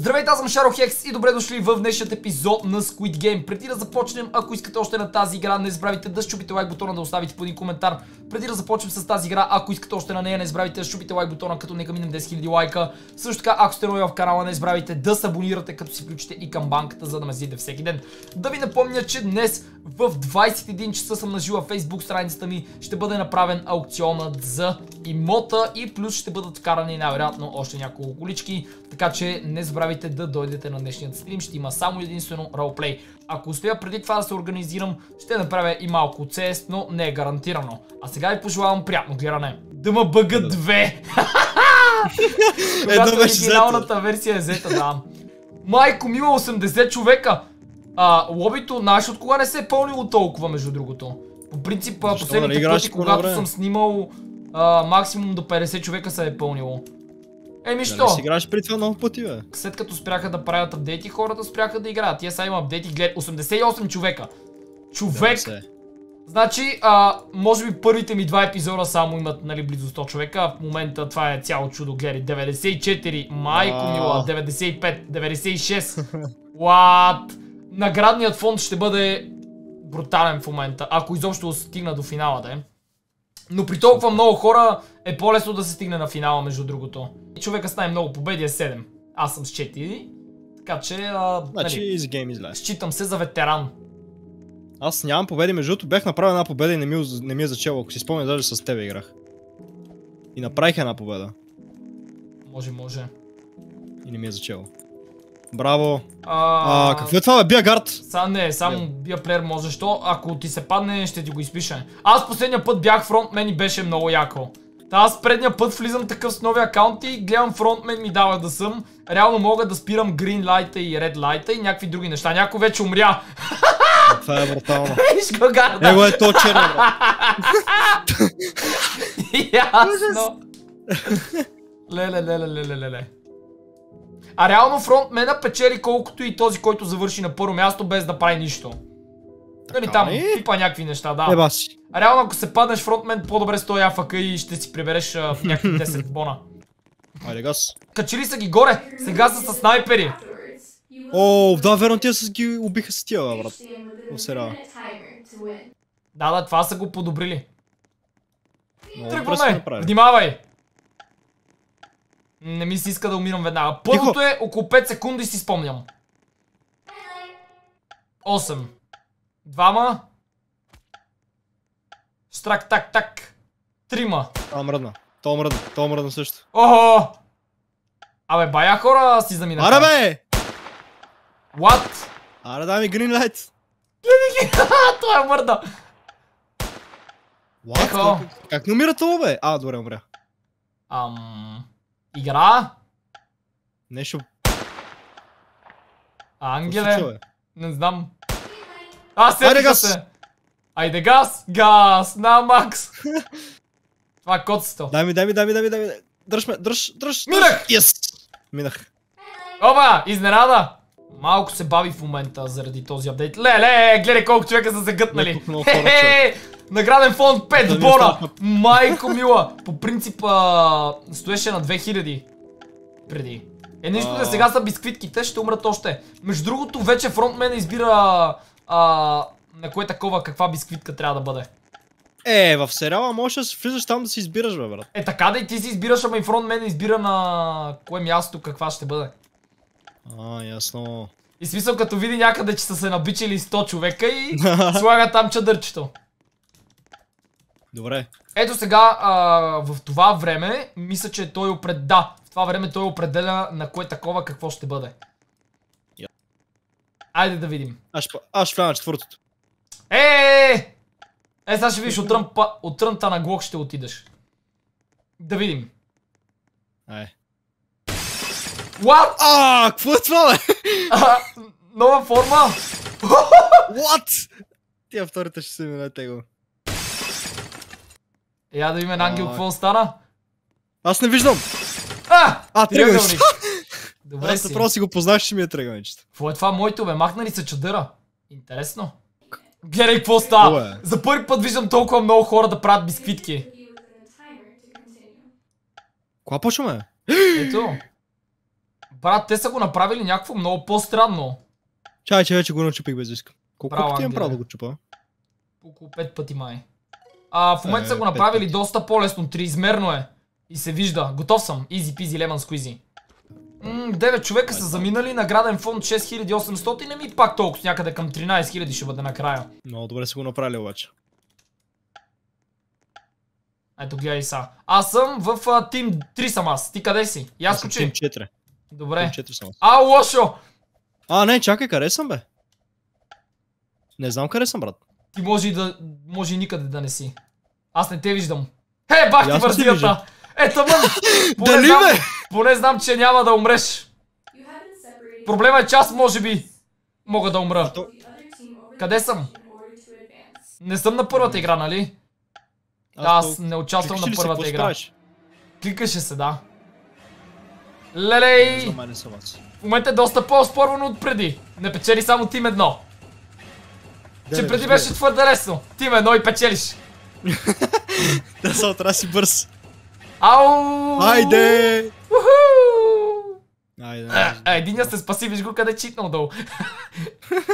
Здравейте, аз съм Шаро Хекс и добре дошли в днешният епизод на Squid Game. Преди да започнем, ако искате още на тази игра, не забравяйте да щупите лайк бутона, да оставите по един коментар. Преди да започнем с тази игра, ако искате още на нея, не забравяйте да щупите лайк бутона, като нека минем 10 000 лайка. Също така, ако сте нови в канала, не забравяйте да се абонирате, като си включите и камбанката, за да ме зидете всеки ден. Да ви напомня, че днес в 21 часа съм нажила жива фейсбук страницата ми. Ще бъде направен аукционът за имота и плюс ще бъдат вкарани най-вероятно още няколко колички. Така че не забравяйте да дойдете на днешният стрим. Ще има само единствено ролплей. Ако успея преди това да се организирам, ще направя и малко CS, но не е гарантирано. А сега ви пожелавам приятно гледане. Да бъга две! Когато оригиналната версия е зета да. Майко, мила 80 човека! А, лобито наше от кога не се е пълнило толкова, между другото? По принцип, Защо последните да пъти, когато време? съм снимал а, максимум до 50 човека се е пълнило. Еми що? Да си играеш при това много пъти, бе. След като спряха да правят апдейти, хората спряха да играят. Тия са има апдейти, глед... 88 човека. Човек! Да, значи, а, може би първите ми два епизода само имат нали, близо 100 човека. В момента това е цяло чудо, гледай. 94, майко мила, 95, 96. What? наградният фонд ще бъде брутален в момента, ако изобщо стигна до финала да е. Но при толкова много хора е по-лесно да се стигне на финала, между другото. Човека стане много победи е 7. Аз съм с 4. Така че... А, нали, значи, нали, game is Считам се за ветеран. Аз нямам победи, между другото бях направил една победа и не ми, не ми е зачело. Ако си спомня, даже с тебе играх. И направих една победа. Може, може. И не ми е зачело. Браво. А, а какво е това, бе? гард? Са не, само бия плеер може, защо? Ако ти се падне, ще ти го изпиша. Аз последния път бях фронтмен и беше много яко. Та аз предния път влизам такъв с нови акаунти и гледам фронтмен ми дава да съм. Реално мога да спирам грин лайта и ред лайта и някакви други неща. Някой вече умря. Това е брутално. Виж го гарда. Его е то черно, Ясно. Леле, леле, леле, леле. А реално фронтмена печели колкото и този, който завърши на първо място без да прави нищо. Нали там типа пипа някакви неща, да. Еба си. А реално ако се паднеш фронтмен, по-добре стои афака и ще си прибереш а, някакви 10 бона. Айде газ. Качили са ги горе, сега са с снайпери. О, да, верно, тия са ги убиха с тия, брат. Осерава. Да, да, това са го подобрили. Тръгваме! Внимавай! Не ми се иска да умирам веднага. Първото е около 5 секунди си спомням. 8. Двама. Штрак, так, так. Трима. Това мръдна. То мръдна. То мръдна също. Охо! Абе, бая хора си замина. Аре бе! What? Аре дай ми green light. Гледай ги! Това е мърда! What? Как, не умира това бе? А, добре, умря. Ам... Игра? Нещо... Ангеле? Не знам. А, сетиха се! Айде газ! Газ на Макс! Това е коцето. Дай ми, дай ми, дай ми, дай ми, дай ми. Дръж ме, дръж, дръж. Минах! Yes! Минах. Опа, изненада! Малко се бави в момента заради този апдейт. Леле, гледай колко човека са загътнали. Хе-хе! Награден фонд 5 бора! Майко мила. По принцип а, стоеше на 2000 преди. Е, нищо да сега са бисквитките, ще умрат още. Между другото, вече фронтмен избира а, на кое такова, каква бисквитка трябва да бъде. Е, в сериала можеш да влизаш там да си избираш, бе, брат. Е, така да и ти си избираш, ама и фронтмен избира на кое място каква ще бъде. А, ясно. И смисъл като види някъде, че са се набичили 100 човека и слага там чадърчето. Добре. Ето сега, а, в това време, мисля, че той опред... Да, в това време той определя на кое такова какво ще бъде. Айде да видим. Аз ще, аз четвъртото. Е, е, е, е! Е, сега ще видиш, от, ръмпа, от трънта на глок ще отидеш. Да видим. Ай. Е. What? А, какво е това, бе? нова форма. What? Тя втората ще се мина тегло. Я да видим Ангел, какво стана? Аз не виждам. А! А, тръгваш. Добре Аз си. просто си го познах, че ми е тръгванчето. Какво е това моето, бе? Махнали са чадъра. Интересно. Гледай какво става. Е? За първи път виждам толкова много хора да правят бисквитки. Кога почваме? Ето. Брат, те са го направили някакво много по-странно. Чай, че вече го начупих без иска. Колко пъти имам право да го чупа? Около пет пъти май. А, в момента са е, го направили доста по-лесно. Триизмерно е. И се вижда. Готов съм. Easy peasy lemon squeezy. М 9 човека са заминали, награден фонд 6800 и ми пак толкова някъде към 13 000 ще бъде накрая. Много добре са го направили обаче. Ето гледай са. Аз съм в тим 3 съм аз. Ти къде си? И аз съм Тим 4. Добре. Тим 4 съм аз. А, лошо! А, не, чакай, къде съм бе? Не знам къде съм брат. Ти може и да, може и никъде да не си. Аз не те виждам. Е, бах ти вързията! Е, тъмън! Дали знам, бе? Поне знам, че няма да умреш. Проблема е, че аз може би мога да умра. То... Къде съм? Не съм на първата игра, нали? Да, аз не участвам на първата игра. Кликаше се, да. Лелей! В момента е доста по-спорвано от преди. Не печели само тим едно че преди беше твърде лесно. Ти ме едно и печелиш. да, са отраси бърз. Ау! Айде! Айде. Е, е, единия се спаси, виж го къде е читнал долу.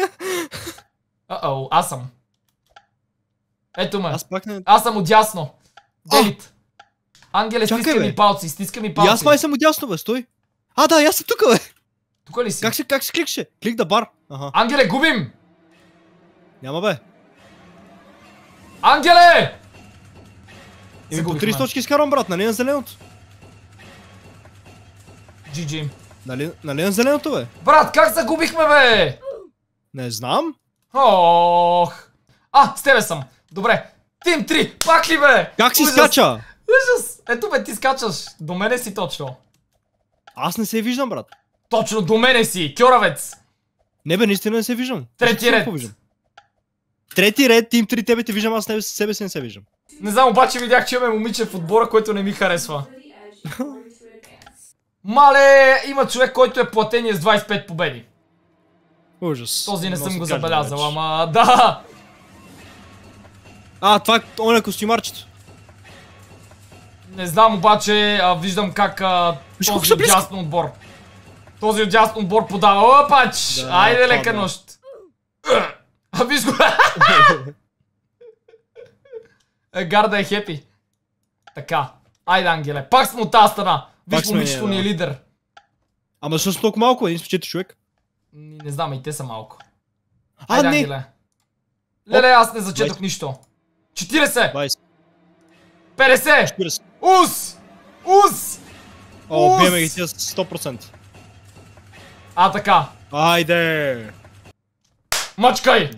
Ау, аз съм. Ето ме. Аз пак не... Аз съм отясно. Делит. Ангеле, стискай ми палци, стискай ми палци. И аз май съм отясно, бе, стой. А, да, аз съм тука, бе. Тука ли си? Как се кликше? Клик да бар. Ангеле, губим! Няма бе. Ангеле! Еми по 3 точки изкарвам брат, нали е на зеленото? GG. Нали, нали е на зеленото бе? Брат, как загубихме бе? Не знам. Ох. А, с тебе съм. Добре. Тим 3, пак ли бе? Как си Ужас. скача? Ужас. Ето бе, ти скачаш. До мене си точно. Аз не се виждам, брат. Точно, до мене си, кьоравец. Не бе, наистина не се виждам. Трети ред. Трети ред, Тим 3, тебе те виждам, аз себе, себе си не се виждам. Не знам, обаче видях, че имаме момиче в отбора, което не ми харесва. Мале, има човек, който е платение с 25 победи. Ужас. Този не, съм го забелязал, ама да! А, това е оня костюмарчето. Не знам, обаче а, виждам как а, този от дясно отбор. Този от дясно отбор подава. Опач! Да, Айде лека нощ! Да. А виж го! Е, Гарда е хепи. Така. Айде, Ангеле. Пак сме от тази страна. Виж, момичето ни е лидер. Ама също толкова малко, един спечете човек. Не знам, и те са малко. Айде, а, не! Ангеле. Леле, аз не зачетох нищо. 40! 20. 50! 40. Ус! Ус! О, биеме ги с 100%. А, така. Айде! Мачкай!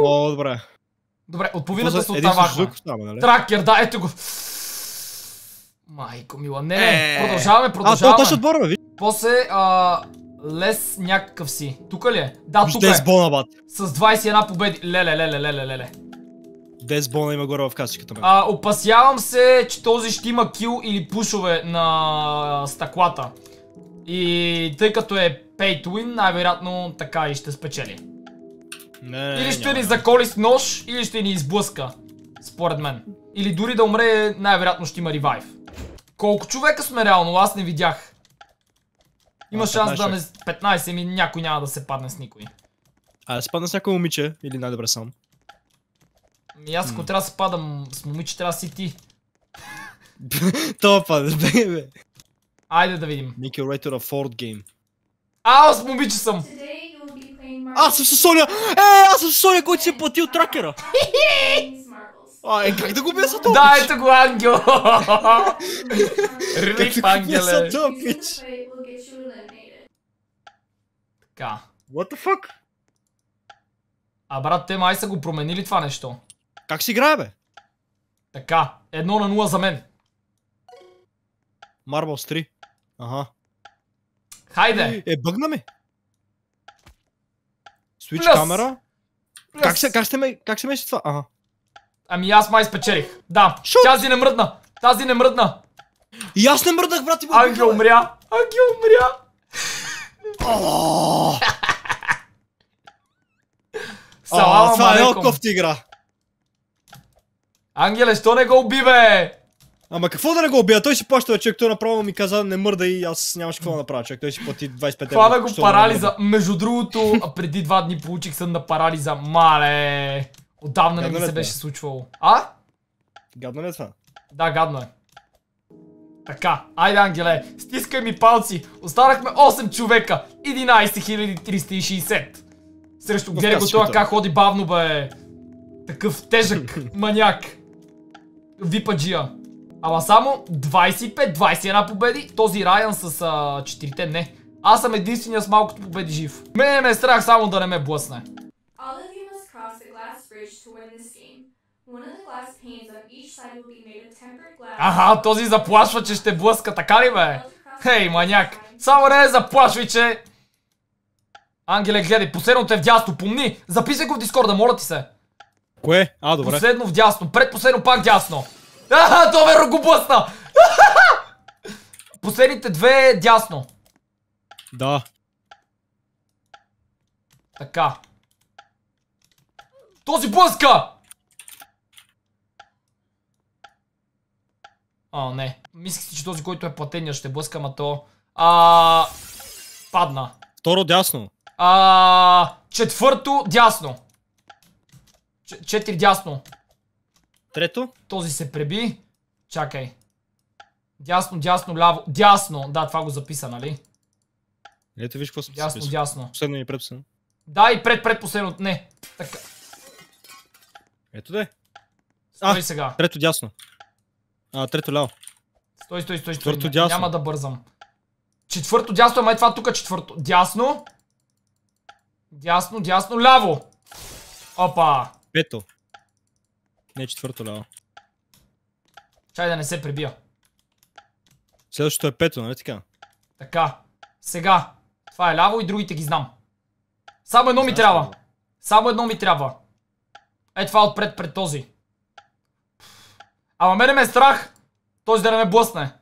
Много добре. Добре, от половината се отдавахме. Нали? Тракер, да, ето го. Майко мила, не, не, продължаваме, продължаваме. А, то ще отборваме, виж. После, а, лес някакъв си. Тука ли е? Да, тук е. Десбона, бат. С 21 победи. Леле, леле, леле, леле. бона има горе в касичката ми. А, опасявам се, че този ще има кил или пушове на стъклата. И тъй като е Pay to win, най-вероятно така и ще спечели. Не, не, или ще няма. ни заколи с нож, или ще ни изблъска. Според мен. Или дори да умре, най-вероятно ще има ревайв. Колко човека сме реално? Аз не видях. Има а, шанс 15. да не... 15 ми някой няма да се падне с никой. А да се падна с някой момиче или най-добре сам? Ми аз ако трябва да се падам с момиче, трябва да си ти. Топа, бебе. Айде да видим. Make your way to the game. А, аз момиче съм! Аз съм със Соня! Е, аз съм със Соня, който си е платил тракера! А, е, как да го бия са това, Да, ето го, ангел! Рип, ангеле! Така. What the fuck? А брат, те май са го променили това нещо. Как си играе, бе? Така, едно на нула за мен. Marbles 3. Ага. Хайде! Е, бъгна ме! Switch камера. Как ще как ще ме, как ме ще това? Ага. Ами аз май спечелих. Да, Шут! тази не мръдна. Тази не мръдна. И аз не мръднах, брат, Ангел ами умря. Ангел умря. Салам, Това е игра. Ангеле, що не го уби, бе? Ама какво да не го убия? Той си плаща човек, той направо ми каза не мърда и аз нямаш какво да направя човек. Той си плати 25 евро. да го парализа. Между другото, преди два дни получих съм на парализа. Мале! Отдавна гадно не ми се е беше случвало. А? Гадно ли е това? Да, гадно е. Така, айде ангеле, стискай ми палци. Останахме 8 човека. 11360. Срещу Герго това как ходи бавно бе. Такъв тежък маняк. Випаджия. Ама само 25-21 победи. Този Райан с 4-те не. Аз съм единствения с малкото победи жив. Мене ме е страх само да не ме блъсне. Аха, този заплашва, че ще блъска, така ли бе? Хей, маняк! Само не заплашвай, че... Ангеле, гледай, последното е в дясно, помни! Записай го в Дискорда, моля ти се! Кое? А, добре. Последно дясно, предпоследно пак дясно! Аха, то ме блъсна! Последните две дясно. Да. Така. Този блъска! А, не. Мислих си, че този, който е платения, ще блъска, ама то... А... Падна. Второ дясно. А... Четвърто дясно. Четири дясно. Трето. Този се преби. Чакай. Дясно, дясно, ляво. Дясно. Да, това го записа, нали? Ето виж какво съм Дясно, записал. дясно. Последно и предпоследно. Да, и пред, предпоследно. Не. Така. Ето да е. Стой а, сега. Трето дясно. А, трето ляво. Стой, стой, стой, стой. Четвърто дясно. Няма да бързам. Четвърто дясно, ама е това тук четвърто. Дясно. Дясно, дясно, ляво. Опа. Пето. Не, четвърто лево. Чай да не се прибия. Следващото е пето, нали така? Така. Сега. Това е ляво и другите ги знам. Само едно ми трябва. Само едно ми трябва. Е това е отпред пред този. Ама мене ме е страх. Този да не ме блъсне.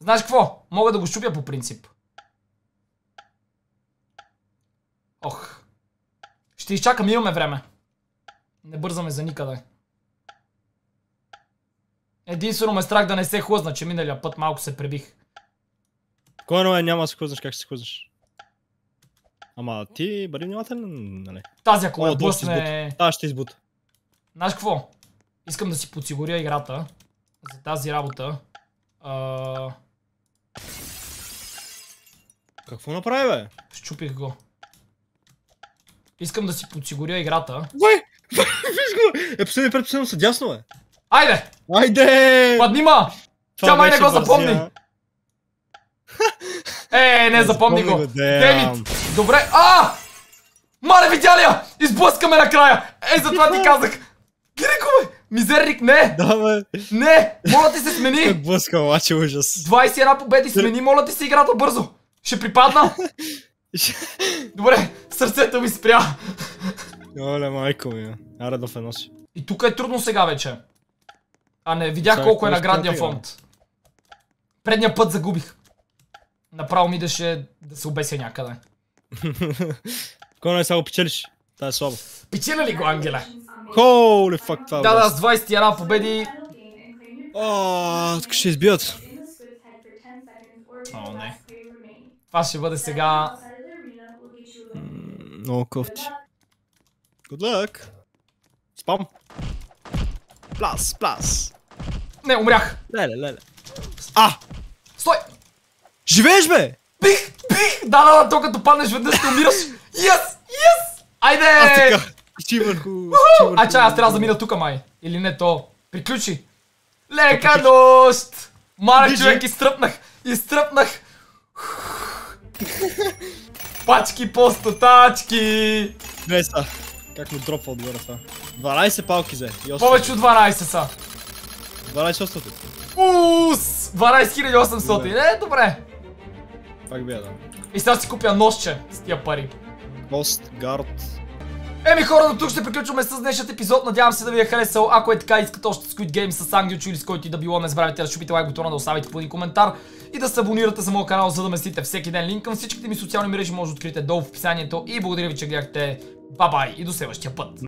Знаеш какво? Мога да го щупя по принцип. Ох. Ще изчакам, имаме време. Не бързаме за никъде. Единствено ме страх да не се хлъзна, че миналия път малко се пребих. е няма да се хлъзнеш, как се хлъзнеш? Ама ти бъди внимателен, нали? Тази ако ме блъсне... Да, ще избута. Знаеш какво? Искам да си подсигуря играта за тази работа. А... Какво направи, бе? Щупих го. Искам да си подсигуря играта. Вай! Виж го! Е, последния пред последно са дясно, бе. Айде! Айде! ма! Тя май не го запомни! Е, не, запомни го! Демит! Добре, а! Маре, видя ли я? Изблъскаме накрая! Е, затова ти казах! Грико, бе! Мизерник, не! Да, бе. Не! Моля ти се смени! Как блъска, обаче ужас. 21 победи, смени, моля ти се играта бързо! Ще припадна! Добре, сърцето ми спря. Оле, майко ми. Аре да феноси. И тук е трудно сега вече. А не, видях Сега, колко е наградния фонд. Предния път загубих. Направо ми идеше да се обеся някъде. Кой не е сега го печелиш? Та е слабо. Печели ли го, Ангеле? Холи фак, това е Да, да, с 21 победи. О, тук ще избият. О, не. Това ще бъде сега... Много кофти. Good luck! Спам! Плас, плас. Не, умрях. Леле, леле. А! Стой! Живееш, бе! Бих, бих! Да, да, да, то като паднеш веднъж ще умираш. Йес, йес! Айде! Аз Чи върху... А, чай, аз трябва да мина тука, май. Или не то. Приключи. Лека нощ! Малък човек, изтръпнах. Изтръпнах. Пачки по стотачки! Не са. Как ми дропва отгоре това? 12 палки взе. Повече от 12 са. 12800. Ус! 12800. Не, е, добре. Пак бия, да. И сега си купя носче с тия пари. Кост, гард, Еми хора, до тук ще приключваме с днешният епизод. Надявам се да ви е харесал. Ако е така, искате още Squid Game с Ангелчо или с който и да било, не забравяйте да шупите лайк бутона, да оставите по един коментар и да се абонирате за моят канал, за да местите всеки ден. Линк към всичките ми социални мрежи може да откриете долу в описанието. И благодаря ви, че гледахте. Бабай и до следващия път!